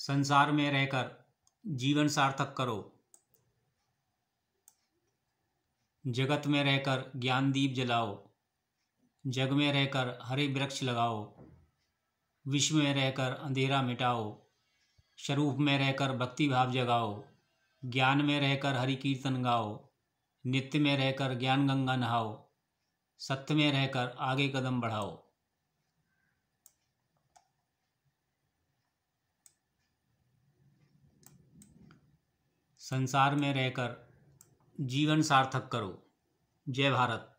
संसार में रहकर जीवन सार्थक करो जगत में रहकर ज्ञान दीप जलाओ जग में रहकर हरे वृक्ष लगाओ विश्व में रहकर अंधेरा मिटाओ स्वरूप में रहकर भक्ति भाव जगाओ ज्ञान में रहकर हरि कीर्तन गाओ नित्य में रहकर ज्ञान गंगा नहाओ सत्य में रहकर आगे कदम बढ़ाओ संसार में रहकर जीवन सार्थक करो जय भारत